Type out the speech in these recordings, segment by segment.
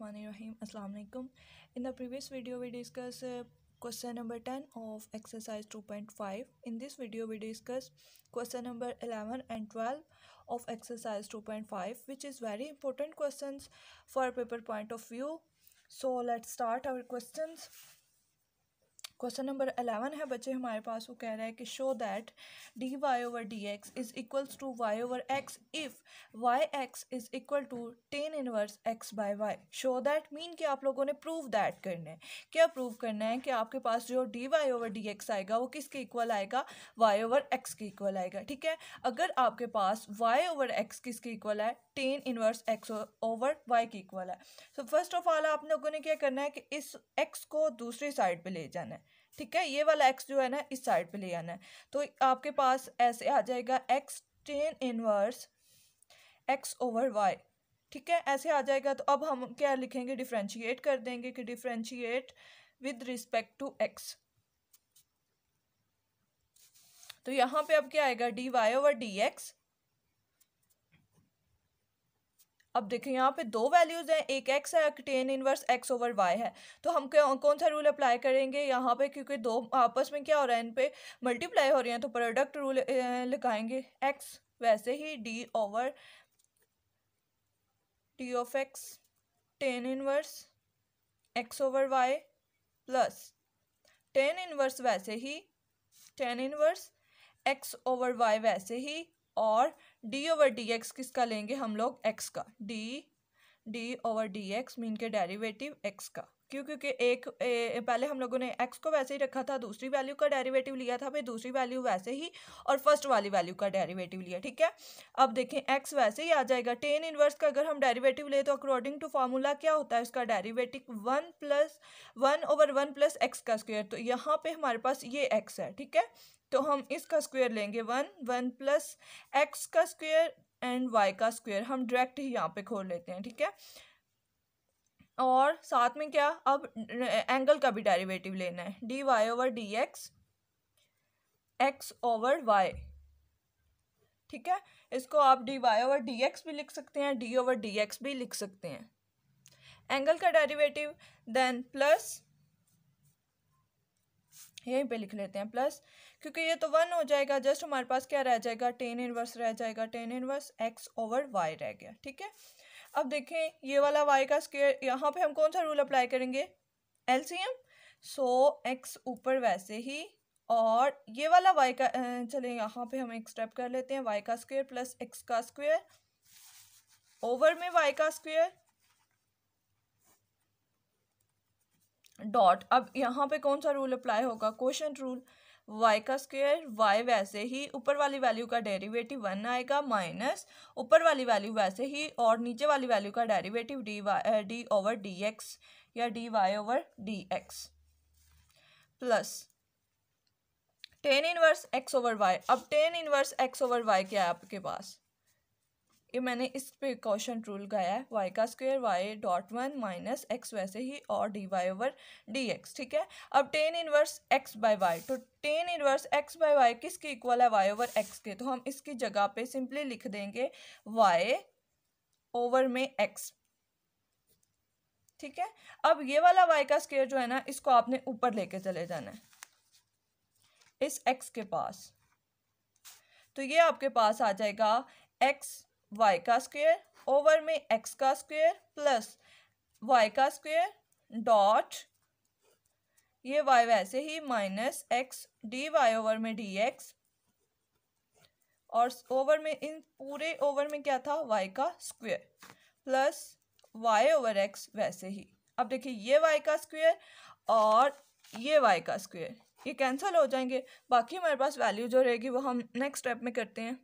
Rahim Assalamu alaikum. In the previous video we discussed uh, question number 10 of exercise 2.5. In this video we discuss question number 11 and 12 of exercise 2.5 which is very important questions for paper point of view. So let's start our questions. Question number eleven है बच्चे हमारे पास वो कह रहा है कि show that d y over d x is equal to y over x if y x is equal to tan inverse x by y show that mean कि आप लोगों ने प्रूव दैट करना है क्या प्रूव करना है कि आपके पास जो d y over d x आएगा वो किसके इक्वल आएगा वाई ओवर एक्स के इक्वल आएगा ठीक है अगर आपके पास वाई ओवर एक्स किसके इक्वल है tan inverse x over y के इक्वल है सो फर्स्ट ऑफ ऑल आप लोगों ने क्या करना है कि इस एक्स को दूसरी साइड पर ले जाना है ठीक है ये वाला एक्स जो है ना इस साइड पे ले आना है तो आपके पास ऐसे आ जाएगा x tan inverse x over y ठीक है ऐसे आ जाएगा तो अब हम क्या लिखेंगे डिफ्रेंशिएट कर देंगे कि differentiate with respect to x तो यहाँ पे अब क्या आएगा d y over d x अब देखिए यहाँ पे दो वैल्यूज़ हैं एक एक्स है tan inverse x over y है तो हम कौन सा रूल अप्लाई करेंगे यहाँ पे क्योंकि दो आपस में क्या हो रहा है इन पे मल्टीप्लाई हो रही हैं तो प्रोडक्ट रूल लगाएंगे एक्स वैसे ही d over d of x tan inverse x over y plus tan inverse वैसे ही tan inverse x over y वैसे ही और डी ओवर डी एक्स किसका लेंगे हम लोग एक्स का d d over d x mean के डेरिवेटिव एक्स का क्यों क्योंकि एक ए, पहले हम लोगों ने एक्स को वैसे ही रखा था दूसरी वैल्यू का डेरिवेटिव लिया था भाई दूसरी वैल्यू वैसे ही और फर्स्ट वाली वैल्यू का डेरिवेटिव लिया ठीक है अब देखें एक्स वैसे ही आ जाएगा टेन इनवर्स का अगर हम डेरिवेटिव ले तो अकॉर्डिंग टू फार्मूला क्या होता है उसका derivative one plus one over one plus x का स्क्वेयर तो यहाँ पे हमारे पास ये एक्स है ठीक है तो हम इसका स्क्वेयर लेंगे वन वन प्लस एक्स का स्क्वेयर एंड वाई का स्क्वेयर हम डायरेक्ट ही यहाँ पे खोल लेते हैं ठीक है और साथ में क्या अब एंगल का भी डेरिवेटिव लेना है d y over d x x over y ठीक है इसको आप d y over d x भी लिख सकते हैं डी ओवर डी एक्स भी लिख सकते हैं एंगल का डेरिवेटिव देन प्लस यहीं पे लिख लेते हैं प्लस क्योंकि ये तो वन हो जाएगा जस्ट हमारे पास क्या रह जाएगा टेन इनवर्स रह जाएगा tan inverse x over y रह गया ठीक है अब देखें ये वाला वाई का स्केयर यहाँ पे हम कौन सा रूल अप्लाई करेंगे L C M so x ऊपर वैसे ही और ये वाला वाई का चले यहाँ पे हम एक स्टेप कर लेते हैं वाई का स्क्वेयर प्लस एक्स का स्क्वेयर ओवर में वाई का स्क्वेयर डॉट अब यहाँ पे कौन सा रूल अप्लाई होगा क्वेश्चन रूल वाई का स्क्वेयर वाई वैसे ही ऊपर वाली वैल्यू का डेरिवेटिव वन आएगा माइनस ऊपर वाली वैल्यू वैसे ही और नीचे वाली वैल्यू का derivative d y d over d x या d y over d x plus tan inverse x over y अब tan inverse x over y क्या है आपके पास ये मैंने इस प्रिकॉशन रूल का है वाई का square y dot one minus x वैसे ही और d y over d x ठीक है अब tan inverse x by y तो tan inverse x by y किसके इक्वल है वाई ओवर एक्स के तो हम इसकी जगह पे सिंपली लिख देंगे वाई ओवर में एक्स ठीक है अब ये वाला वाई का स्क्वेयर जो है ना इसको आपने ऊपर लेके चले जाना है इस एक्स के पास तो ये आपके पास आ जाएगा एक्स वाई का स्क्वेयर ओवर में एक्स का स्क्वेयर प्लस वाई का स्क्वेयर डॉट ये वाई वैसे ही minus x d y over में डी एक्स और ओवर में इन पूरे ओवर में क्या था वाई का square plus y over x वैसे ही अब देखिए ये वाई का स्क्वेयर और ये वाई का स्क्वेयर ये कैंसिल हो जाएंगे बाकी हमारे पास वैल्यू जो रहेगी वो हम नेक्स्ट स्टेप में करते हैं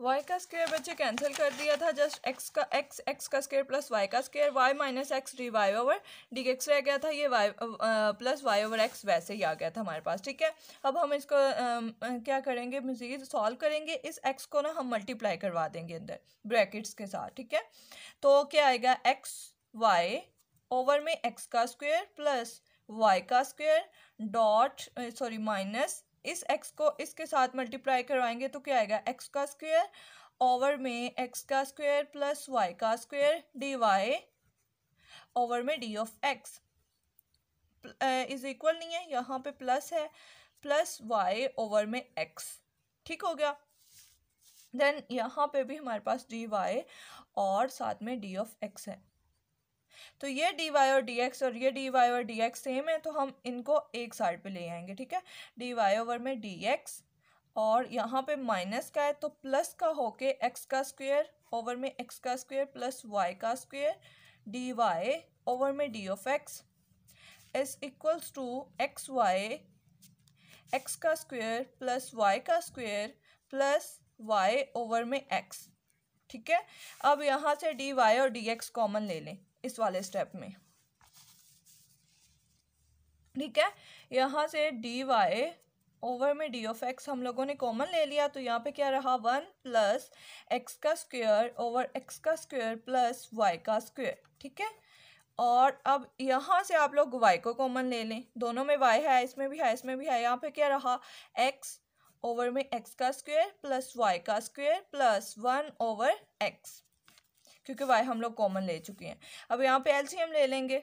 वाई का स्केयर बच्चे कैंसिल कर दिया था जस्ट एक्स का एक्स एक्स का स्केयर प्लस वाई का square y minus x d y over d x रह गया था ये y plus y over x वैसे ही आ गया था हमारे पास ठीक है अब हम इसको आ, क्या करेंगे मज़ीद सॉल्व करेंगे इस एक्स को ना हम मल्टीप्लाई करवा देंगे अंदर ब्रैकेट्स के साथ ठीक है तो क्या आएगा एक्स वाई ओवर में एक्स का स्क्वेयर प्लस वाई का स्क्वेयर डॉट सॉरी माइनस इस एक्स को इसके साथ मल्टीप्लाई करवाएंगे तो क्या आएगा एक्स का स्क्वेयर ओवर में एक्स का स्क्वेयर प्लस वाई का स्क्वेयर डी वाई ओवर में d of x is equal नहीं है यहाँ पे प्लस है प्लस वाई ओवर में एक्स ठीक हो गया देन यहाँ पे भी हमारे पास डी वाई और साथ में डी ऑफ एक्स है तो ये डी वाई और डी एक्स और ये डी वाई और डी एक्स सेम है तो हम इनको एक साइड पे ले आएंगे ठीक है डी वाई ओवर में डी एक्स और यहाँ पे माइनस का है तो प्लस का होके एक्स का स्क्वेयर ओवर में एक्स का स्क्वेयर प्लस वाई का स्क्वेयर डी वाई ओवर में d of x is equals to x y x का स्क्वेयर प्लस वाई का स्क्वेयर प्लस वाई ओवर में एक्स ठीक है अब यहाँ से डी वाई और डी एक्स कॉमन ले लें इस वाले स्टेप में ठीक है यहाँ से डी वाई ओवर में डी ऑफ एक्स हम लोगों ने कॉमन ले लिया तो यहाँ पे क्या रहा वन प्लस एक्स का स्क्वायर ओवर एक्स का स्क्वायर प्लस वाई का स्क्वायर ठीक है और अब यहाँ से आप लोग वाई को कॉमन ले लें दोनों में वाई है इसमें भी है इसमें भी है यहाँ पे क्या रहा एक्स ओवर में एक्स का स्क्वायर प्लस वाई का square plus one over x क्योंकि वाई हम लोग कॉमन ले चुके हैं अब यहाँ पे एलसीएम ले लेंगे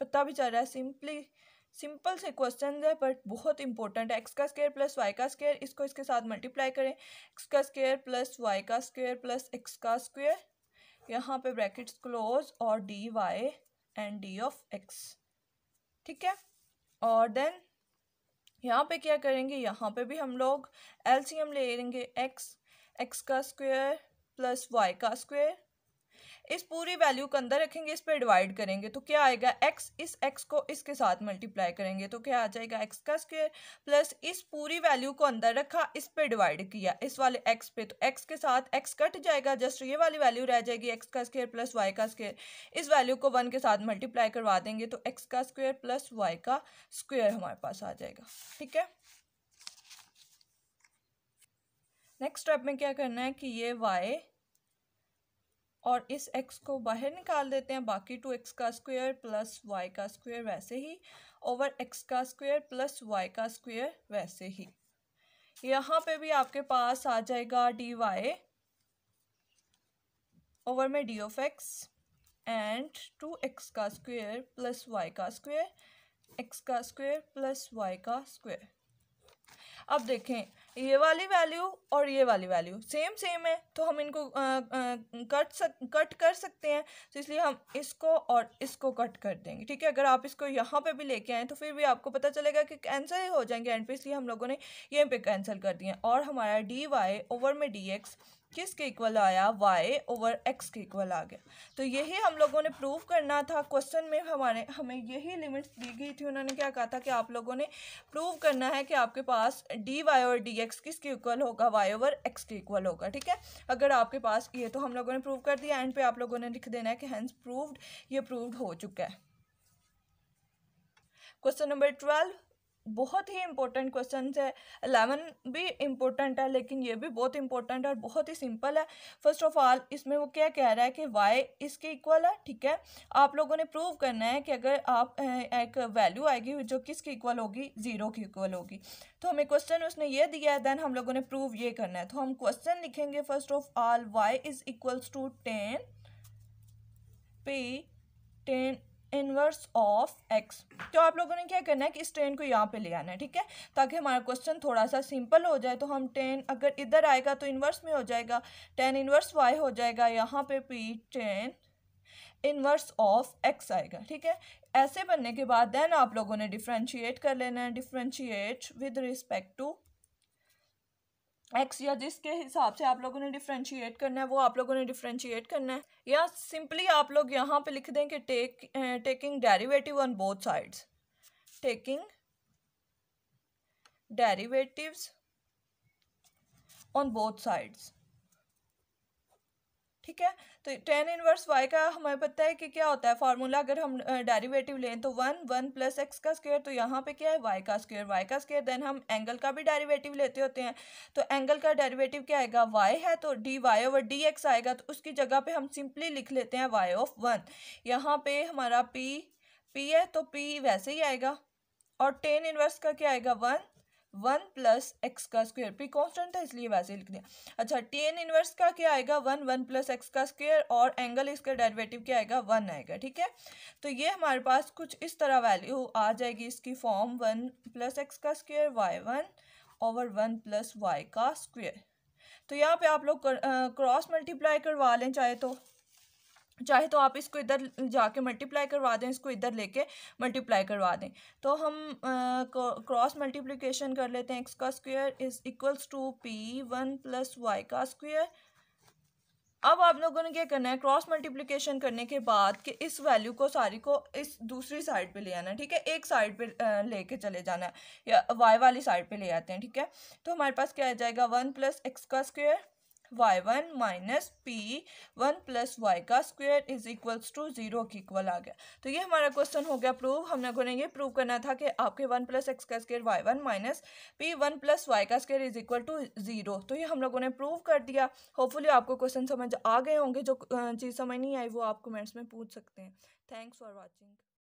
पता भी चल रहा है सिंपली सिंपल से क्वेश्चन है बट बहुत इंपॉर्टेंट है एक्स का स्केयर प्लस वाई का स्केयर इसको इसके साथ मल्टीप्लाई करें एक्स का स्केयर प्लस वाई का स्केयर प्लस एक्स का स्क्वेयर यहाँ पे ब्रैकेट्स क्लोज और d y and d of x ठीक है और देन यहाँ पे क्या करेंगे यहाँ पे भी हम लोग एल ले लेंगे एक्स एक्स का स्क्वेयर प्लस वाई का स्क्वेयर इस पूरी वैल्यू को अंदर रखेंगे इस पर डिवाइड करेंगे तो क्या आएगा एक्स इस एक्स को इसके साथ मल्टीप्लाई करेंगे तो क्या आ जाएगा एक्स का स्क्वेयर प्लस इस पूरी वैल्यू को अंदर रखा इस पर डिवाइड किया इस वाले एक्स पे तो एक्स के साथ एक्स कट जाएगा जस्ट ये वाली वैल्यू रह जाएगी एक्स का स्क्वेयर प्लस वाई का स्क्वेयर इस वैल्यू को वन के साथ मल्टीप्लाई करवा देंगे तो एक्स का स्क्वेयर प्लस वाई का स्क्वेयर हमारे पास आ जाएगा ठीक है नेक्स्ट स्टेप में क्या करना है कि ये वाई और इस x को बाहर निकाल देते हैं बाकी टू एक्स का स्क्वायर प्लस वाई का स्क्वायर वैसे ही ओवर x का स्क्वायर प्लस वाई का स्क्वायर वैसे ही यहाँ पे भी आपके पास आ जाएगा डी वाई ओवर में d of x and two x का स्क्वायर प्लस वाई का स्क्वायर एक्स का स्क्वायर प्लस वाई का स्क्वायर अब देखें ये वाली वैल्यू और ये वाली वैल्यू सेम सेम है तो हम इनको कट सक कट कर सकते हैं तो इसलिए हम इसको और इसको कट कर देंगे ठीक है अगर आप इसको यहाँ पे भी लेके आएँ तो फिर भी आपको पता चलेगा कि कैंसिल ही हो जाएंगे एंड पे इसलिए हम लोगों ने यहीं पे कैंसिल कर दिए और हमारा डी वाई ओवर में डी एक्स किसके इक्वल आया वाई ओवर एक्स के इक्वल आ गया तो यही हम लोगों ने प्रूव करना था क्वेश्चन में हमारे हमें यही लिमिट्स दी गई थी उन्होंने क्या कहा था कि आप लोगों ने प्रूव करना है कि आपके पास डी वाई और डी एक्स किसके इक्वल होगा वाई ओवर एक्स के इक्वल होगा ठीक है अगर आपके पास ये तो हम लोगों ने प्रूव कर दिया एंड पे आप लोगों ने लिख देना है कि हैंस प्रूव्ड ये प्रूव्ड हो चुका है क्वेश्चन नंबर ट्वेल्व बहुत ही इम्पोर्टेंट क्वेश्चन है अलेवन भी इम्पोर्टेंट है लेकिन ये भी बहुत इम्पोर्टेंट है और बहुत ही सिंपल है फर्स्ट ऑफ ऑल इसमें वो क्या कह रहा है कि वाई इसके इक्वल है ठीक है आप लोगों ने प्रूव करना है कि अगर आप एक वैल्यू आएगी जो किसके इक्वल होगी ज़ीरो की इक्वल होगी तो हमें क्वेश्चन उसने ये दिया है देन हम लोगों ने प्रूव ये करना है तो हम क्वेश्चन लिखेंगे first of all y is equals to tan p tan inverse of x तो आप लोगों ने क्या करना है कि इस टेन को यहाँ पे ले आना है ठीक है ताकि हमारा क्वेश्चन थोड़ा सा सिंपल हो जाए तो हम टेन अगर इधर आएगा तो इनवर्स में हो जाएगा टेन इनवर्स वाई हो जाएगा यहाँ पे p tan inverse of x आएगा ठीक है ऐसे बनने के बाद देन आप लोगों ने डिफ्रेंशिएट कर लेना है differentiate with respect to x या जिसके हिसाब से आप लोगों ने डिफ्रेंशिएट करना है वो आप लोगों ने डिफ्रेंशिएट करना है या सिंपली आप लोग यहाँ पे लिख दें कि take taking derivative on both sides taking derivatives on both sides ठीक है तो टेन इनवर्स वाई का हमें पता है कि क्या होता है फार्मूला अगर हम डेरिवेटिव लें तो वन वन प्लस एक्स का स्क्वायर तो यहाँ पे क्या है वाई का स्क्वायर वाई का स्क्वायर देन हम एंगल का भी डेरिवेटिव लेते होते हैं तो एंगल का डेरिवेटिव क्या आएगा वाई है तो d y over d x आएगा तो उसकी जगह पर हम सिंपली लिख लेते हैं वाई ऑफ वन यहाँ पर हमारा पी पी है तो पी वैसे ही आएगा और टेन इनवर्स का क्या आएगा वन वन प्लस एक्स का स्क्वेयर पी कांस्टेंट था इसलिए वैसे लिख दिया अच्छा टेन इनवर्स का क्या आएगा वन वन प्लस एक्स का स्क्वेयर और एंगल इसका डेरिवेटिव क्या आएगा वन आएगा ठीक है तो ये हमारे पास कुछ इस तरह वैल्यू आ जाएगी इसकी फॉर्म वन प्लस एक्स का square y one over one plus y का स्क्वेयर तो यहाँ पे आप लोग क्रॉस मल्टीप्लाई करवा लें चाहे तो चाहे तो आप इसको इधर जाके मल्टीप्लाई करवा दें इसको इधर लेके मल्टीप्लाई करवा दें तो हम क्रॉस मल्टीप्लिकेशन कर लेते हैं एक्स का square is equals to p one plus y का स्क्वायर अब आप लोगों ने क्या करना है क्रॉस मल्टीप्लिकेशन करने के बाद कि इस वैल्यू को सारी को इस दूसरी साइड पे ले आना है ठीक है एक साइड पे लेके चले जाना है या वाई वाली साइड पे ले आते हैं ठीक है तो हमारे पास क्या आ जाएगा वन प्लस एक्स का square y one minus p one plus y का square is equals to zero के इक्वल आ गया तो ये हमारा क्वेश्चन हो गया प्रूव हम लोगों ने ये प्रूव करना था कि आपके वन प्लस एक्स का square y one minus p one plus y का square is equal to zero तो ये हम लोगों ने प्रूव कर दिया होपफुली आपको क्वेश्चन समझ आ गए होंगे जो चीज़ समझ नहीं आई वो आप कमेंट्स में पूछ सकते हैं थैंक्स फॉर वॉचिंग